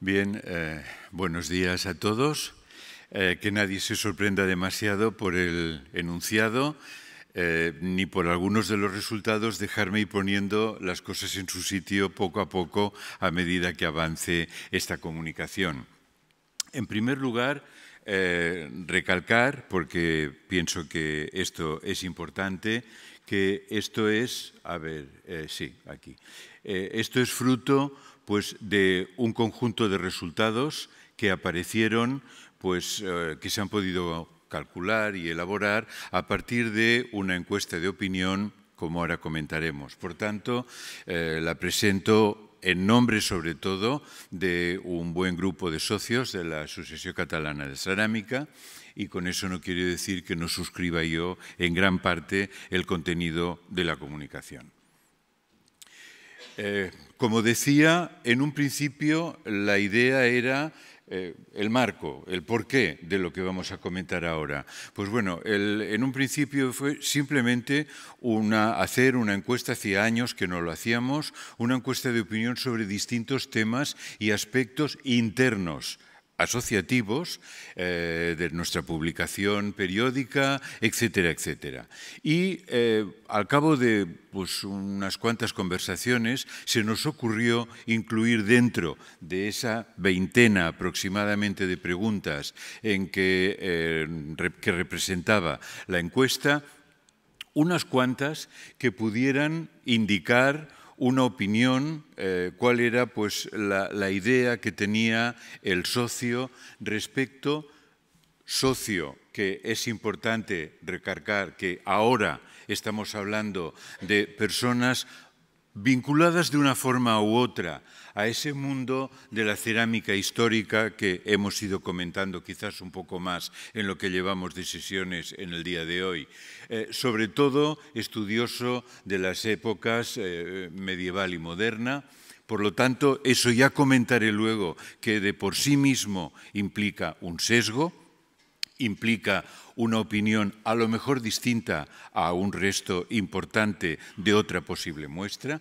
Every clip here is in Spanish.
Bien, eh, buenos días a todos. Eh, que nadie se sorprenda demasiado por el enunciado eh, ni por algunos de los resultados. Dejarme ir poniendo las cosas en su sitio poco a poco a medida que avance esta comunicación. En primer lugar, recalcar, porque pienso que esto es importante, que esto es, a ver, sí, aquí, esto es fruto pues, de un conjunto de resultados que aparecieron, pues, eh, que se han podido calcular y elaborar a partir de una encuesta de opinión, como ahora comentaremos. Por tanto, eh, la presento en nombre sobre todo de un buen grupo de socios de la Asociación Catalana de Cerámica y con eso no quiero decir que no suscriba yo en gran parte el contenido de la comunicación. Eh, como decía, en un principio la idea era eh, el marco, el porqué de lo que vamos a comentar ahora. Pues bueno, en un principio fue simplemente hacer una encuesta, hacía años que no lo hacíamos, una encuesta de opinión sobre distintos temas y aspectos internos asociativos eh, de nuestra publicación periódica, etcétera, etcétera. Y eh, al cabo de pues, unas cuantas conversaciones se nos ocurrió incluir dentro de esa veintena aproximadamente de preguntas en que, eh, que representaba la encuesta, unas cuantas que pudieran indicar una opinión, eh, cuál era pues, la, la idea que tenía el socio respecto, socio, que es importante recargar que ahora estamos hablando de personas vinculadas de una forma u otra a ese mundo de la cerámica histórica que hemos ido comentando quizás un poco más en lo que llevamos de sesiones en el día de hoy. Eh, sobre todo estudioso de las épocas eh, medieval y moderna, por lo tanto, eso ya comentaré luego, que de por sí mismo implica un sesgo, implica una opinión a lo mejor distinta a un resto importante de otra posible muestra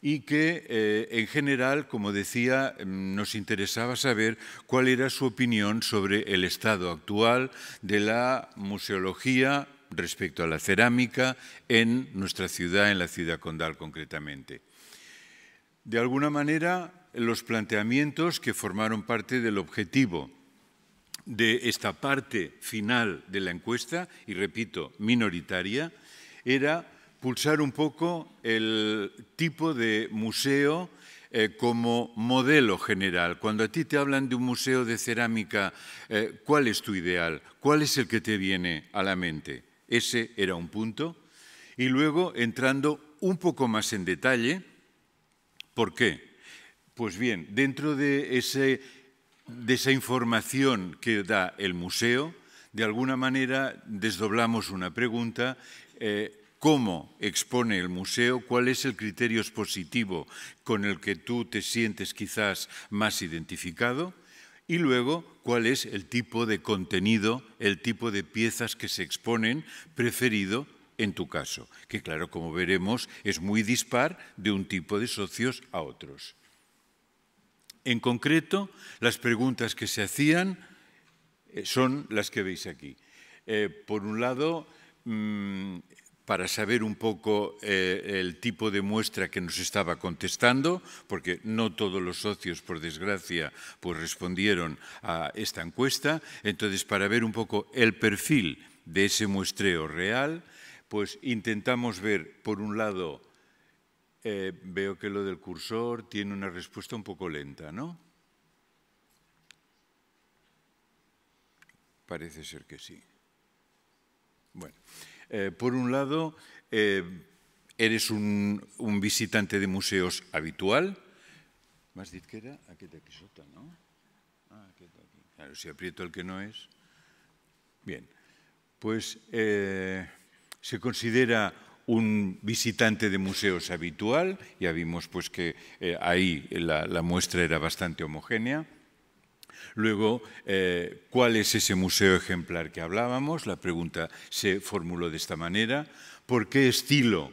y que eh, en general, como decía, mm, nos interesaba saber cuál era su opinión sobre el estado actual de la museología respecto a la cerámica en nuestra ciudad, en la ciudad condal concretamente. De alguna manera, los planteamientos que formaron parte del objetivo de esta parte final de la encuesta, y repito, minoritaria, era pulsar un poco el tipo de museo eh, como modelo general. Cuando a ti te hablan de un museo de cerámica, eh, ¿cuál es tu ideal? ¿Cuál es el que te viene a la mente? Ese era un punto. Y luego, entrando un poco más en detalle, ¿por qué? Pues bien, dentro de ese de esa información que da el museo, de alguna manera desdoblamos una pregunta. Eh, ¿Cómo expone el museo? ¿Cuál es el criterio expositivo con el que tú te sientes quizás más identificado? Y luego, ¿cuál es el tipo de contenido, el tipo de piezas que se exponen preferido en tu caso? Que claro, como veremos, es muy dispar de un tipo de socios a otros. En concreto, las preguntas que se hacían eh, son las que veis aquí. Eh, por un lado, mm, para saber un poco eh, el tipo de muestra que nos estaba contestando, porque no todos los socios, por desgracia, pues respondieron a esta encuesta. Entonces, para ver un poco el perfil de ese muestreo real, pues intentamos ver, por un lado, eh, veo que lo del cursor tiene una respuesta un poco lenta, ¿no? Parece ser que sí. Bueno, eh, por un lado, eh, eres un, visitante de museos habitual. ¿Más dit que era? Aquí te ¿no? Ah, aquí, aquí. Claro, si aprieto el que no es. Bien, pues se considera un visitante de museos habitual, ya vimos pues que eh, ahí la, muestra era bastante homogénea. Luego, eh, ¿cuál es ese museo ejemplar que hablábamos? La pregunta se formuló de esta manera. ¿Por qué estilo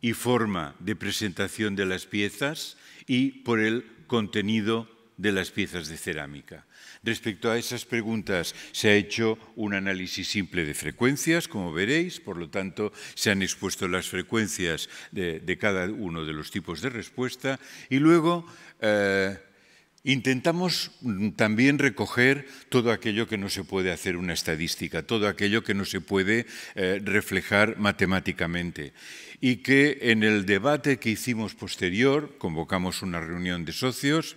y forma de presentación de las piezas? Y por el contenido de las piezas de cerámica. Respecto a esas preguntas, se ha hecho un análisis simple de frecuencias, como veréis, por lo tanto, se han expuesto las frecuencias de, cada uno de los tipos de respuesta y luego eh, Intentamos también recoger todo aquello que no se puede hacer una estadística, todo aquello que no se puede eh, reflejar matemáticamente. Y que en el debate que hicimos posterior, convocamos una reunión de socios,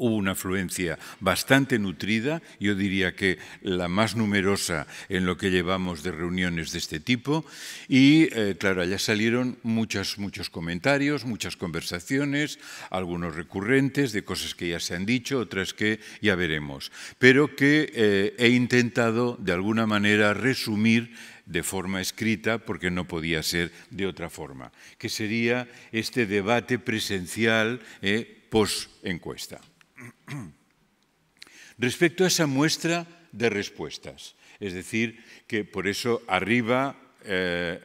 hubo una afluencia bastante nutrida, yo diría que la más numerosa en lo que llevamos de reuniones de este tipo, y eh, claro, ya salieron muchos, muchos comentarios, muchas conversaciones, algunos recurrentes de cosas que ya se han dicho, otras que ya veremos, pero que eh, he intentado de alguna manera resumir de forma escrita, porque no podía ser de otra forma, que sería este debate presencial eh, post-encuesta. Respecto a esa muestra de respuestas, es decir, que por eso arriba eh,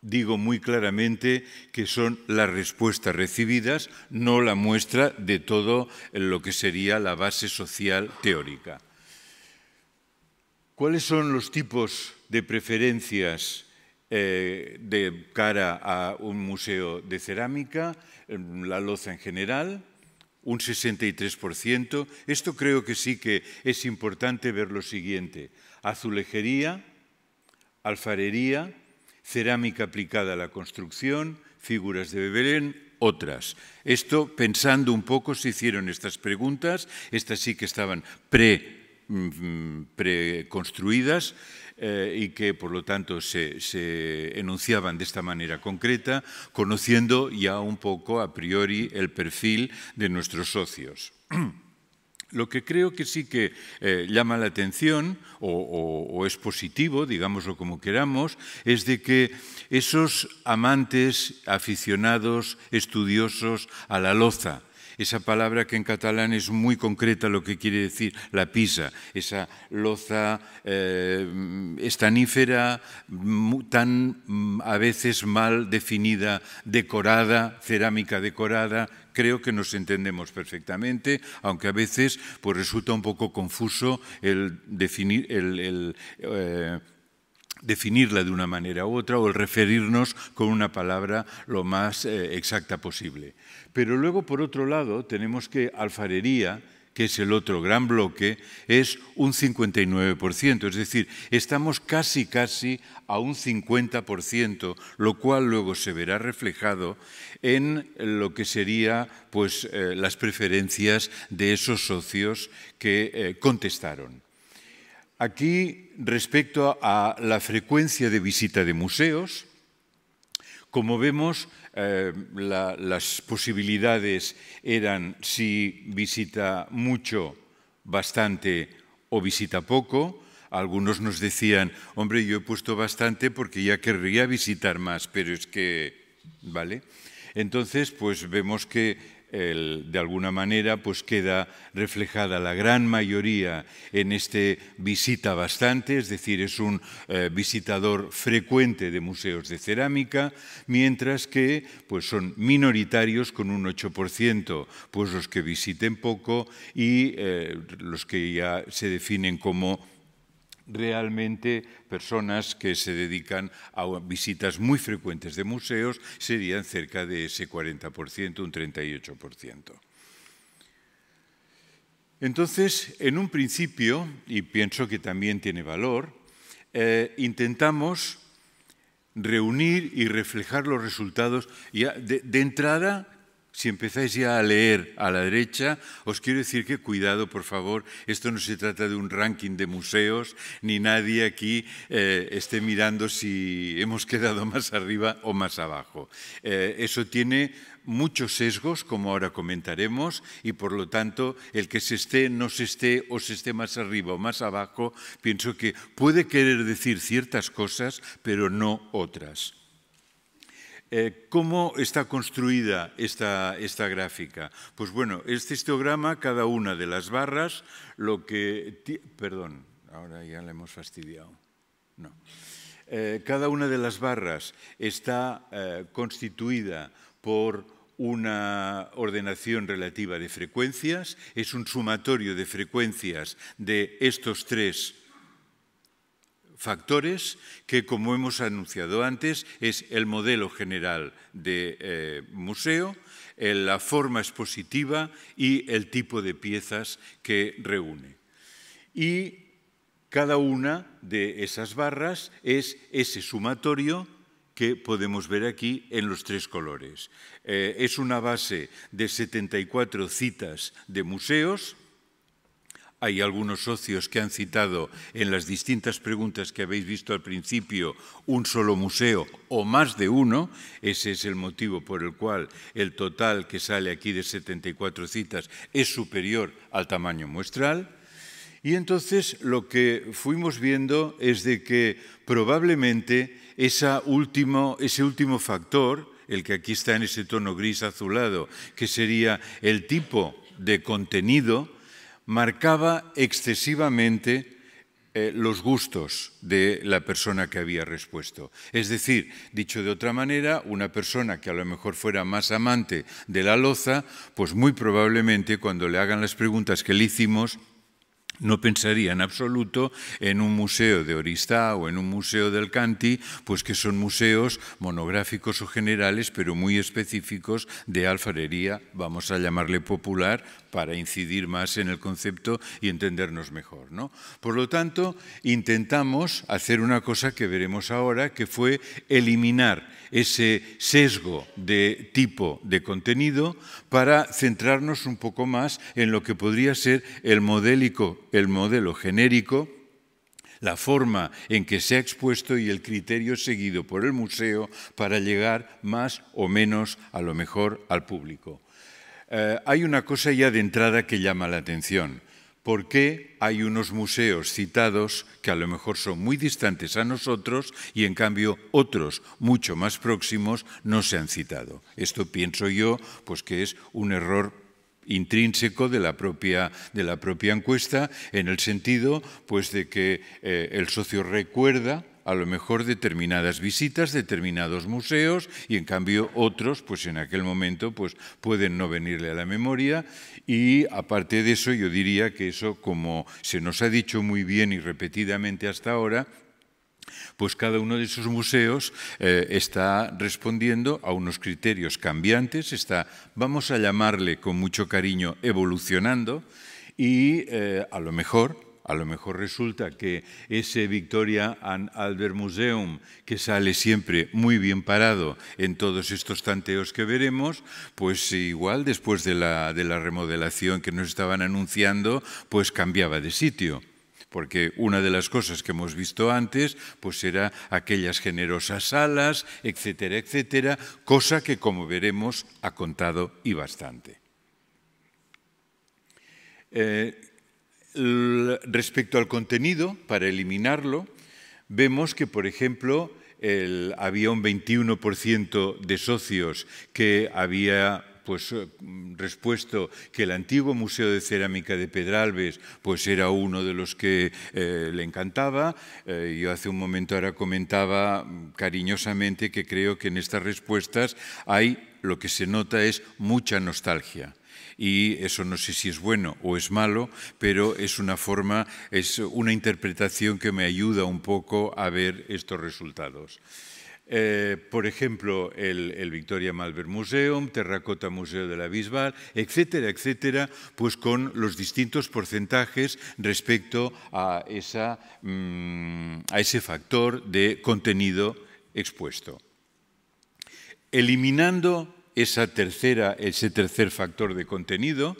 digo muy claramente que son las respuestas recibidas, no la muestra de todo lo que sería la base social teórica. ¿Cuáles son los tipos de preferencias eh, de cara a un museo de cerámica, la loza en general? un 63%. Esto creo que sí que es importante ver lo siguiente. Azulejería, alfarería, cerámica aplicada a la construcción, figuras de beberén, otras. Esto, pensando un poco, se hicieron estas preguntas. Estas sí que estaban pre mm, mm, preconstruidas. Eh, y que por lo tanto se, enunciaban de esta manera concreta, conociendo ya un poco a priori el perfil de nuestros socios. Lo que creo que sí que eh, llama la atención o, o es positivo, digámoslo como queramos, es de que esos amantes, aficionados, estudiosos a la loza, esa palabra que en catalán es muy concreta lo que quiere decir, la pisa, esa loza eh, estanífera tan mm, a veces mal definida, decorada, cerámica decorada, creo que nos entendemos perfectamente, aunque a veces pues, resulta un poco confuso el eh, definirla de una manera u otra o el referirnos con una palabra lo más eh, exacta posible. Pero luego, por otro lado, tenemos que alfarería, que es el otro gran bloque, es un 59%. Es decir, estamos casi, casi a un 50%, lo cual luego se verá reflejado en lo que serían pues, eh, las preferencias de esos socios que eh, contestaron. Aquí, respecto a la frecuencia de visita de museos, como vemos, eh, las posibilidades eran si visita mucho, bastante o visita poco. Algunos nos decían, hombre, yo he puesto bastante porque ya querría visitar más, pero es que, ¿vale? Entonces, pues vemos que de alguna manera pues queda reflejada la gran mayoría en este visita bastante, es decir, es un eh, visitador frecuente de museos de cerámica, mientras que pues son minoritarios con un 8%, pues los que visiten poco y eh, los que ya se definen como realmente personas que se dedican a visitas muy frecuentes de museos serían cerca de ese 40%, un 38%. Entonces, en un principio, y pienso que también tiene valor, eh, intentamos reunir y reflejar los resultados. de entrada, si empezáis ya a leer a la derecha, os quiero decir que cuidado, por favor, esto no se trata de un ranking de museos, ni nadie aquí eh, esté mirando si hemos quedado más arriba o más abajo. Eh, eso tiene muchos sesgos, como ahora comentaremos, y por lo tanto el que se esté, no se esté o se esté más arriba o más abajo, pienso que puede querer decir ciertas cosas, pero no otras. Eh, ¿Cómo está construida esta, gráfica? Pues bueno, este histograma, cada una de las barras, lo que... Perdón, ahora ya la hemos fastidiado. No. Eh, cada una de las barras está eh, constituida por una ordenación relativa de frecuencias, es un sumatorio de frecuencias de estos tres factores que, como hemos anunciado antes, es el modelo general de eh, museo, eh, la forma expositiva y el tipo de piezas que reúne. Y cada una de esas barras es ese sumatorio que podemos ver aquí en los tres colores. Eh, es una base de 74 citas de museos, hay algunos socios que han citado en las distintas preguntas que habéis visto al principio un solo museo o más de uno. Ese es el motivo por el cual el total que sale aquí de 74 citas es superior al tamaño muestral. Y entonces lo que fuimos viendo es de que probablemente ese último factor, el que aquí está en ese tono gris azulado, que sería el tipo de contenido, marcaba excesivamente eh, los gustos de la persona que había respuesto. Es decir, dicho de otra manera, una persona que a lo mejor fuera más amante de la loza, pues muy probablemente cuando le hagan las preguntas que le hicimos, no pensaría en absoluto en un museo de Oristá o en un museo del Canti, pues que son museos monográficos o generales, pero muy específicos de alfarería, vamos a llamarle popular, para incidir más en el concepto y entendernos mejor. ¿no? Por lo tanto, intentamos hacer una cosa que veremos ahora, que fue eliminar ese sesgo de tipo de contenido para centrarnos un poco más en lo que podría ser el modélico el modelo genérico, la forma en que se ha expuesto y el criterio seguido por el museo para llegar más o menos, a lo mejor, al público. Eh, hay una cosa ya de entrada que llama la atención. ¿Por qué hay unos museos citados que a lo mejor son muy distantes a nosotros y en cambio otros mucho más próximos no se han citado? Esto pienso yo pues que es un error intrínseco de la propia, de la propia encuesta, en el sentido pues, de que eh, el socio recuerda a lo mejor determinadas visitas, determinados museos y en cambio otros, pues en aquel momento, pues pueden no venirle a la memoria y aparte de eso yo diría que eso, como se nos ha dicho muy bien y repetidamente hasta ahora, pues cada uno de esos museos eh, está respondiendo a unos criterios cambiantes, está, vamos a llamarle con mucho cariño, evolucionando, y eh, a lo mejor a lo mejor resulta que ese Victoria and Albert Museum, que sale siempre muy bien parado en todos estos tanteos que veremos, pues igual después de la remodelación que nos estaban anunciando, pues cambiaba de sitio porque una de las cosas que hemos visto antes pues era aquellas generosas alas, etcétera, etcétera, cosa que como veremos ha contado y bastante. Eh, respecto al contenido, para eliminarlo, vemos que, por ejemplo, había un 21% de socios que había pues eh, mm, respuesto que el antiguo Museo de Cerámica de Pedralbes pues era uno de los que eh, le encantaba. Eh, yo hace un momento ahora comentaba mm, cariñosamente que creo que en estas respuestas hay lo que se nota es mucha nostalgia y eso no sé si es bueno o es malo, pero es una forma, es una interpretación que me ayuda un poco a ver estos resultados. Eh, por ejemplo, el, Victoria Malver Museum, Terracota Museo de la Bisbal, etcétera, etcétera, pues con los distintos porcentajes respecto a, esa, mm, a ese factor de contenido expuesto. Eliminando esa tercera, ese tercer factor de contenido,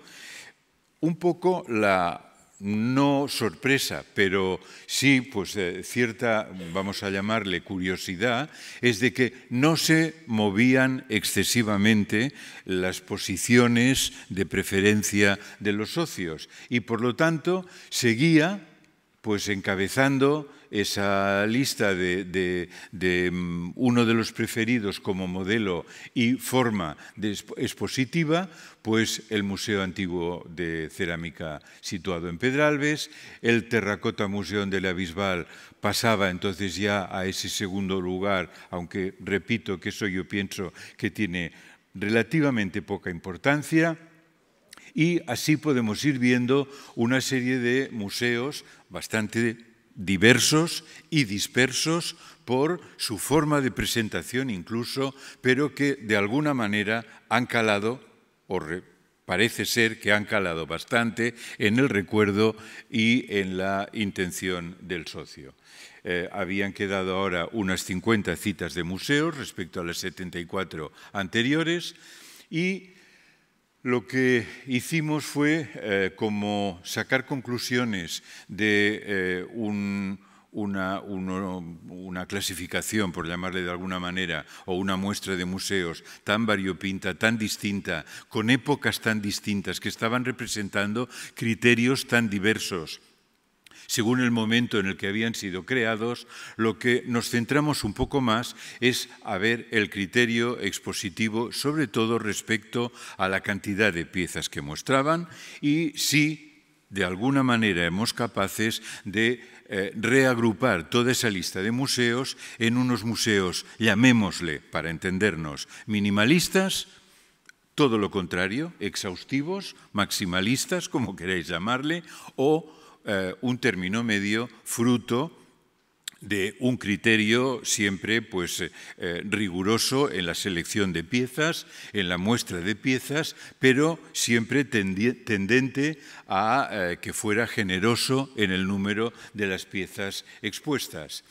un poco la no sorpresa, pero sí, pues eh, cierta, vamos a llamarle curiosidad, es de que no se movían excesivamente las posiciones de preferencia de los socios y por lo tanto seguía pues encabezando esa lista de, mm, uno de los preferidos como modelo y forma de expositiva, pues el Museo Antiguo de Cerámica situado en Pedralbes, el Terracota Museo de la Abisbal pasaba entonces ya a ese segundo lugar, aunque repito que eso yo pienso que tiene relativamente poca importancia, y así podemos ir viendo una serie de museos bastante diversos y dispersos por su forma de presentación incluso, pero que de alguna manera han calado, o parece ser que han calado bastante, en el recuerdo y en la intención del socio. Eh, habían quedado ahora unas 50 citas de museos respecto a las 74 anteriores y lo que hicimos fue eh, como sacar conclusiones de eh, una, una, clasificación, por llamarle de alguna manera, o una muestra de museos tan variopinta, tan distinta, con épocas tan distintas, que estaban representando criterios tan diversos según el momento en el que habían sido creados, lo que nos centramos un poco más es a ver el criterio expositivo, sobre todo respecto a la cantidad de piezas que mostraban y si de alguna manera hemos capaces de eh, reagrupar toda esa lista de museos en unos museos, llamémosle, para entendernos, minimalistas, todo lo contrario, exhaustivos, maximalistas, como queréis llamarle, o eh, un término medio fruto de un criterio siempre pues, eh, eh, riguroso en la selección de piezas, en la muestra de piezas, pero siempre tendente a que fuera generoso en el número de las piezas expuestas.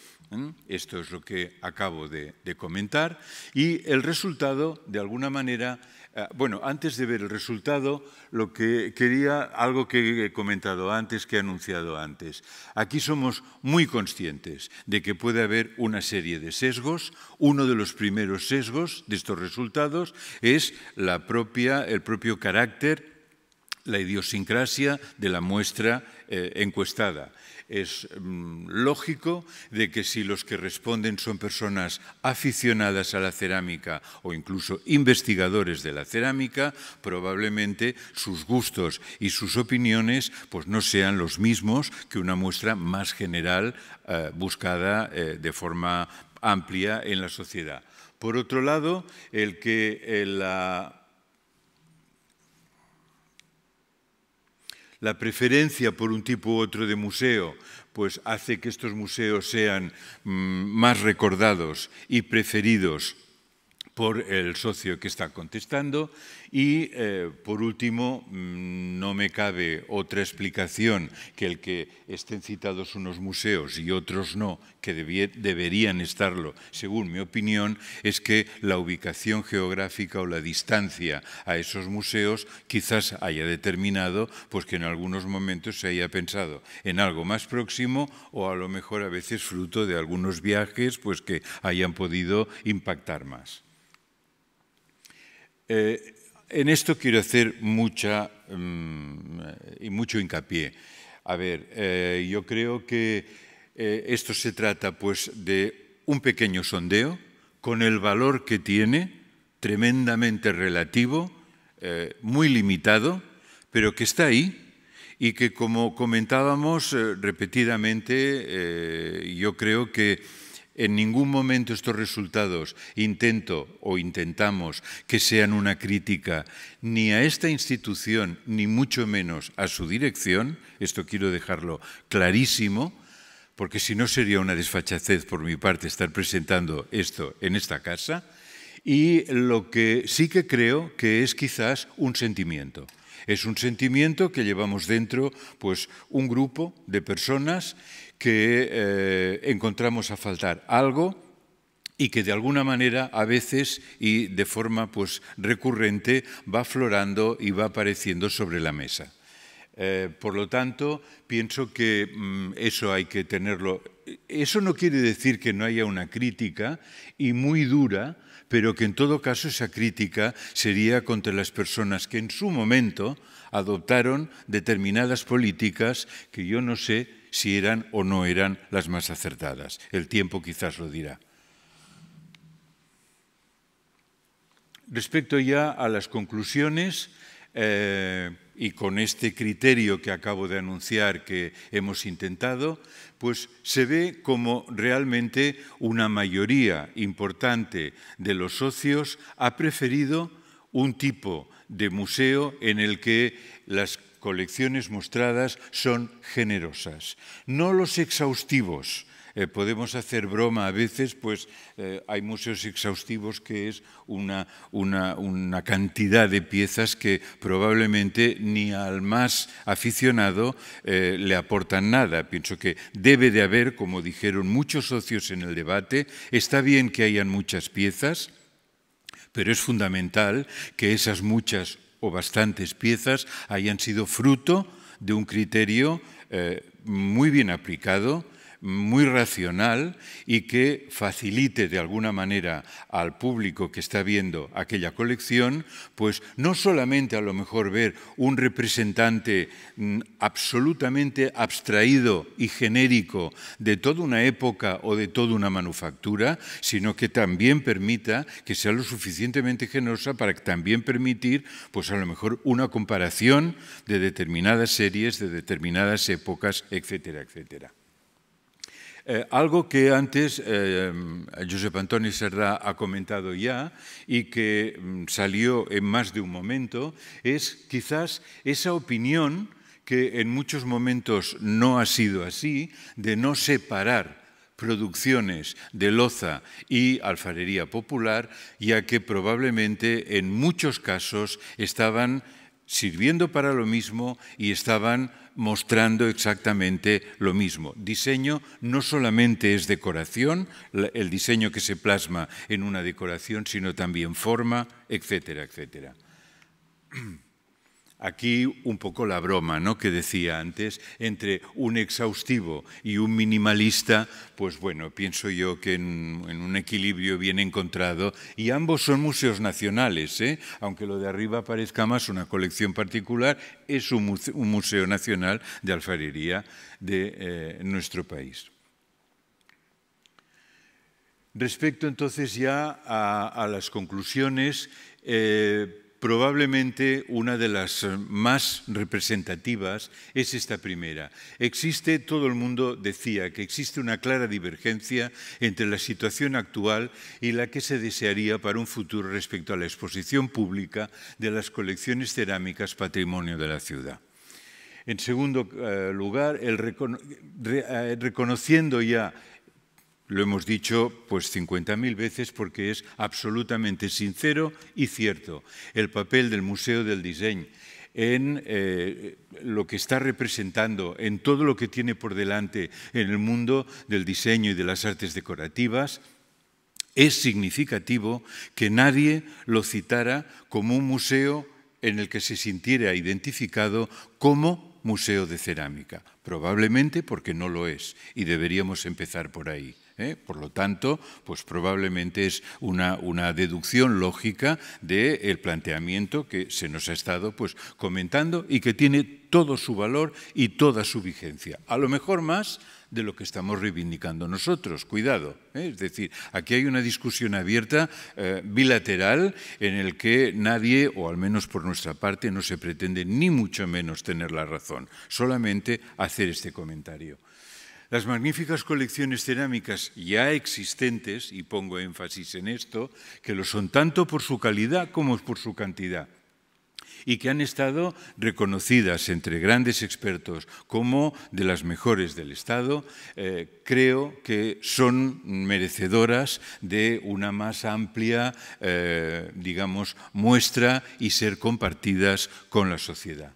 Esto es lo que acabo de comentar y el resultado, de alguna manera, Ah, bueno, antes de ver el resultado, lo que quería, algo que he comentado antes, que he anunciado antes. Aquí somos muy conscientes de que puede haber una serie de sesgos. Uno de los primeros sesgos de estos resultados es la propia, el propio carácter la idiosincrasia de la muestra eh, encuestada. Es mm, lógico de que si los que responden son personas aficionadas a la cerámica o incluso investigadores de la cerámica, probablemente sus gustos y sus opiniones pues, no sean los mismos que una muestra más general eh, buscada eh, de forma amplia en la sociedad. Por otro lado, el que la La preferencia por un tipo u otro de museo pues hace que estos museos sean mm, más recordados y preferidos por el socio que está contestando y, eh, por último, mm, no me cabe otra explicación que el que estén citados unos museos y otros no, que deberían estarlo, según mi opinión, es que la ubicación geográfica o la distancia a esos museos quizás haya determinado pues, que en algunos momentos se haya pensado en algo más próximo o a lo mejor a veces fruto de algunos viajes pues, que hayan podido impactar más. Eh, en esto quiero hacer mucha mm, y mucho hincapié. A ver, eh, yo creo que eh, esto se trata pues de un pequeño sondeo con el valor que tiene, tremendamente relativo, muy limitado, pero que está ahí y que como comentábamos repetidamente, yo creo que en ningún momento estos resultados intento o intentamos que sean una crítica ni a esta institución, ni mucho menos a su dirección. Esto quiero dejarlo clarísimo, porque si no sería una desfachatez por mi parte estar presentando esto en esta casa. Y lo que sí que creo que es quizás un sentimiento. Es un sentimiento que llevamos dentro pues, un grupo de personas que eh, encontramos a faltar algo y que de alguna manera a veces y de forma pues recurrente va aflorando y va apareciendo sobre la mesa. Eh, por lo tanto, pienso que mm, eso hay que tenerlo. Eso no quiere decir que no haya una crítica y muy dura, pero que en todo caso esa crítica sería contra las personas que en su momento adoptaron determinadas políticas que yo no sé si eran o no eran las más acertadas. El tiempo quizás lo dirá. Respecto ya a las conclusiones, eh, y con este criterio que acabo de anunciar que hemos intentado, pues se ve como realmente una mayoría importante de los socios ha preferido un tipo de museo en el que las colecciones mostradas son generosas, no los exhaustivos. Eh, podemos hacer broma a veces, pues eh, hay museos exhaustivos que es una, una, cantidad de piezas que probablemente ni al más aficionado eh, le aportan nada. Pienso que debe de haber, como dijeron muchos socios en el debate, está bien que hayan muchas piezas, pero es fundamental que esas muchas o bastantes piezas hayan sido fruto de un criterio eh, muy bien aplicado muy racional y que facilite de alguna manera al público que está viendo aquella colección, pues no solamente a lo mejor ver un representante mm, absolutamente abstraído y genérico de toda una época o de toda una manufactura, sino que también permita que sea lo suficientemente generosa para también permitir, pues a lo mejor una comparación de determinadas series, de determinadas épocas, etcétera, etcétera. Eh, algo que antes eh, Josep Antoni Serra ha comentado ya y que mm, salió en más de un momento es quizás esa opinión que en muchos momentos no ha sido así, de no separar producciones de loza y alfarería popular, ya que probablemente en muchos casos estaban sirviendo para lo mismo y estaban mostrando exactamente lo mismo. Diseño no solamente es decoración, el diseño que se plasma en una decoración, sino también forma, etcétera, etcétera. Aquí un poco la broma ¿no? que decía antes, entre un exhaustivo y un minimalista, pues bueno, pienso yo que en, un equilibrio bien encontrado, y ambos son museos nacionales, ¿eh? aunque lo de arriba parezca más una colección particular, es un museo, nacional de alfarería de eh, nuestro país. Respecto entonces ya a, las conclusiones, eh, Probablemente una de las eh, más representativas es esta primera. Existe, todo el mundo decía, que existe una clara divergencia entre la situación actual y la que se desearía para un futuro respecto a la exposición pública de las colecciones cerámicas patrimonio de la ciudad. En segundo eh, lugar, eh, reconociendo ya lo hemos dicho pues 50.000 veces porque es absolutamente sincero y cierto el papel del Museo del Diseño en eh, lo que está representando, en todo lo que tiene por delante en el mundo del diseño y de las artes decorativas, es significativo que nadie lo citara como un museo en el que se sintiera identificado como museo de cerámica. Probablemente porque no lo es y deberíamos empezar por ahí. ¿eh? Por lo tanto, pues probablemente es una, deducción lógica del planteamiento que se nos ha estado pues, comentando y que tiene todo su valor y toda su vigencia. A lo mejor más de lo que estamos reivindicando nosotros, cuidado. ¿eh? Es decir, aquí hay una discusión abierta, eh, bilateral, en el que nadie, o al menos por nuestra parte, no se pretende ni mucho menos tener la razón, solamente hacer este comentario. Las magníficas colecciones cerámicas ya existentes, y pongo énfasis en esto, que lo son tanto por su calidad como por su cantidad, y que han estado reconocidas entre grandes expertos como de las mejores del Estado, eh, creo que son merecedoras de una más amplia, eh, digamos, muestra y ser compartidas con la sociedad.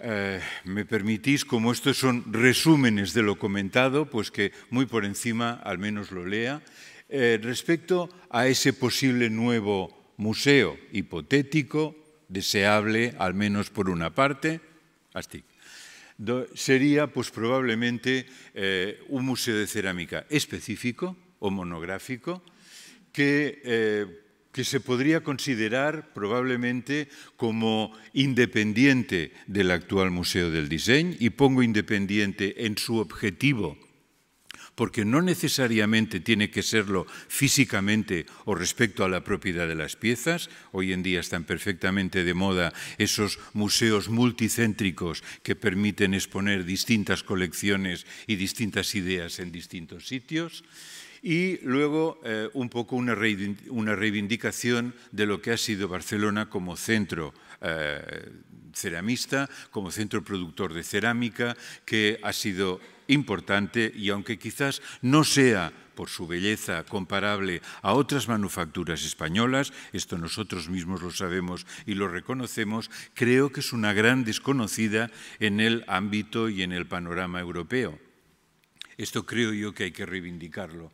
Eh, me permitís, como estos son resúmenes de lo comentado, pues que muy por encima al menos lo lea, eh, respecto a ese posible nuevo museo hipotético, deseable al menos por una parte, sería pues probablemente eh, un museo de cerámica específico o monográfico que que se podría considerar probablemente como independiente del actual Museo del Diseño, y pongo independiente en su objetivo, porque no necesariamente tiene que serlo físicamente o respecto a la propiedad de las piezas. Hoy en día están perfectamente de moda esos museos multicéntricos que permiten exponer distintas colecciones y distintas ideas en distintos sitios y luego eh, un poco una reivindicación de lo que ha sido Barcelona como centro eh, ceramista, como centro productor de cerámica, que ha sido importante y aunque quizás no sea por su belleza comparable a otras manufacturas españolas, esto nosotros mismos lo sabemos y lo reconocemos, creo que es una gran desconocida en el ámbito y en el panorama europeo. Esto creo yo que hay que reivindicarlo.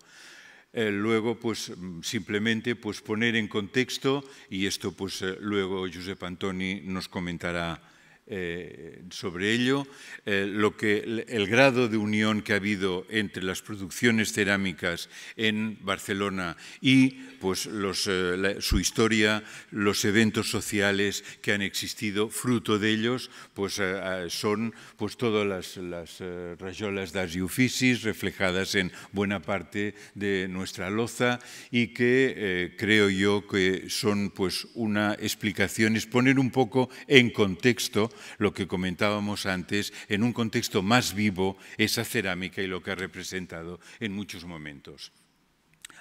Eh, luego, pues mm, simplemente pues, poner en contexto, y esto pues eh, luego Giuseppe Antoni nos comentará eh, sobre ello, eh, lo que, el, grado de unión que ha habido entre las producciones cerámicas en Barcelona y pues, eh, su historia, los eventos sociales que han existido, fruto de ellos pues, son pues, todas las, las rayolas de Asiufisis, reflejadas en buena parte de nuestra loza y que creo yo que son pues, una explicación, es poner un poco en contexto lo que comentábamos antes, en un contexto más vivo esa cerámica y lo que ha representado en muchos momentos.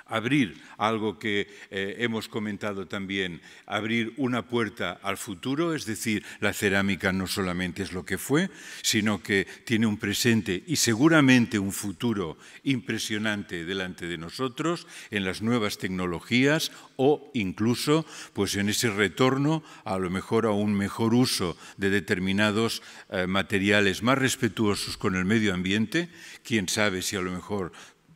Abrir algo que eh, hemos comentado también, abrir una puerta al futuro, es decir, la cerámica no solamente es lo que fue, sino que tiene un presente y seguramente un futuro impresionante delante de nosotros en las nuevas tecnologías o incluso pues en ese retorno a lo mejor a un mejor uso de determinados eh, materiales más respetuosos con el medio ambiente, quién sabe si a lo mejor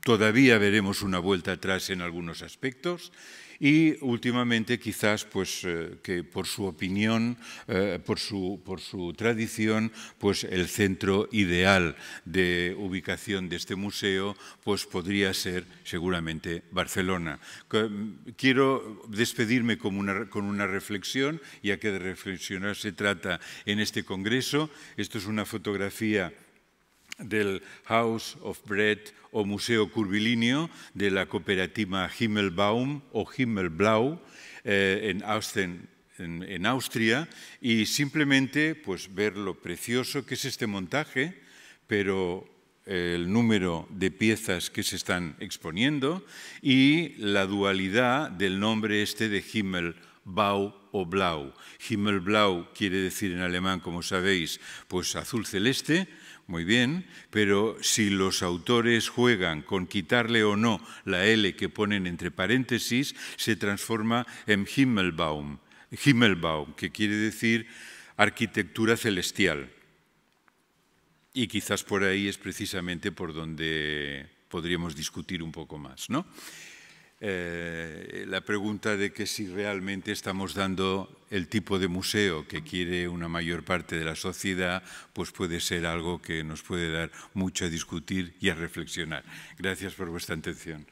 Todavía veremos una vuelta atrás en algunos aspectos y últimamente quizás pues eh, que por su opinión, eh, por, su, por su tradición, pues el centro ideal de ubicación de este museo pues podría ser seguramente Barcelona. Quiero despedirme una, con una reflexión, ya que de reflexionar se trata en este congreso. Esto es una fotografía del House of Bread o Museo Curvilíneo de la cooperativa Himmelbaum o Himmelblau eh, en, Austria y simplemente pues, ver lo precioso que es este montaje, pero eh, el número de piezas que se están exponiendo y la dualidad del nombre este de Himmelbau o Blau. Himmelblau quiere decir en alemán, como sabéis, pues azul celeste, muy bien, pero si los autores juegan con quitarle o no la L que ponen entre paréntesis, se transforma en Himmelbaum, Himmelbaum, que quiere decir arquitectura celestial. Y quizás por ahí es precisamente por donde podríamos discutir un poco más, ¿no? Eh, la pregunta de que si realmente estamos dando el tipo de museo que quiere una mayor parte de la sociedad, pues puede ser algo que nos puede dar mucho a discutir y a reflexionar. Gracias por vuestra atención.